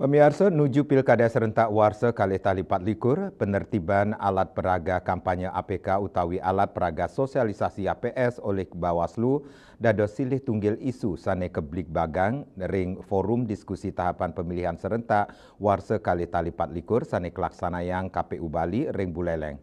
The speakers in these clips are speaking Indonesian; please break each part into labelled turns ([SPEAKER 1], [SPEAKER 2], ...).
[SPEAKER 1] Pemirsa nuju pilkada serentak warsa kali talipat likur, penertiban alat peraga kampanye APK utawi alat peraga sosialisasi APS oleh Bawaslu dado silih tunggil isu sane keblik bagang ring forum diskusi tahapan pemilihan serentak warsa kali talipat likur sane yang KPU Bali ring buleleng.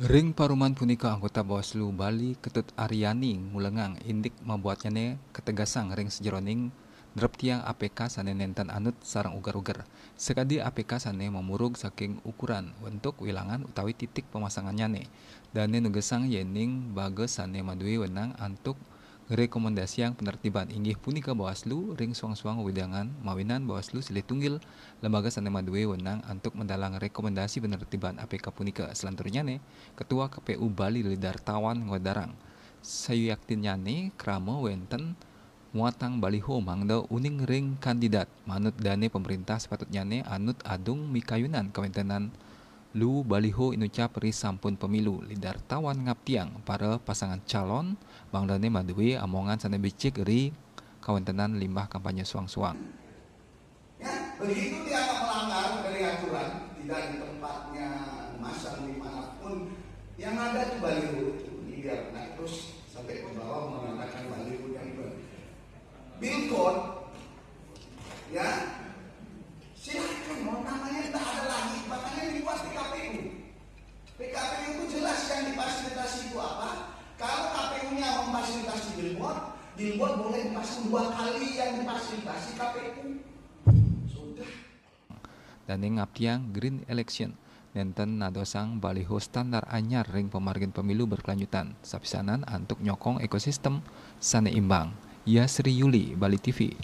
[SPEAKER 2] Ring paruman punika anggota Bawaslu Bali Ketut Aryani ngulengang indik membuatnya ketegasan ring sejeroning drep tiang APK sane nenten anut sarang ugar-ugar. Sekadi APK sane memurug saking ukuran untuk wilangan utawi titik pemasangannya ne. Dane nugesang yening bagus sane madui wenang antuk rekomendasi yang penertiban inggih punika Bawaslu ring suang-suang widangan mawinan Bawaslu silih tunggil lembaga sanema duwe wenang untuk mendalang rekomendasi penertiban APK punika selanturnya ne ketua KPU Bali Lidartawan Ngodarang sayu yakin nyane kramo wenten muatang baliho mangda uning ring kandidat manut dane pemerintah sepatutnya ne anut adung mikayunan kewentenan Lu baliho inucap ri sampun pemilu lidar tawan Ngap Tiang para pasangan calon Bang Dane madui amongan sana Bicik ri kawentenan limbah kampanye suang-suang.
[SPEAKER 1] Ya, begitu dia
[SPEAKER 2] akan melanggar dari aturan tidak di tempatnya masa dimanapun yang ada di baliho itu liar nah terus sampai ke bawah fasilitasi billboard, billboard boleh dipasang dua kali yang difasilitasi KPU. Sudah. yang Ngaptiang Green Election. Nenten nadosang baliho standar anyar ring pemargin pemilu berkelanjutan. Sapisanan antuk nyokong ekosistem sane imbang. Yasri Yuli, Bali TV.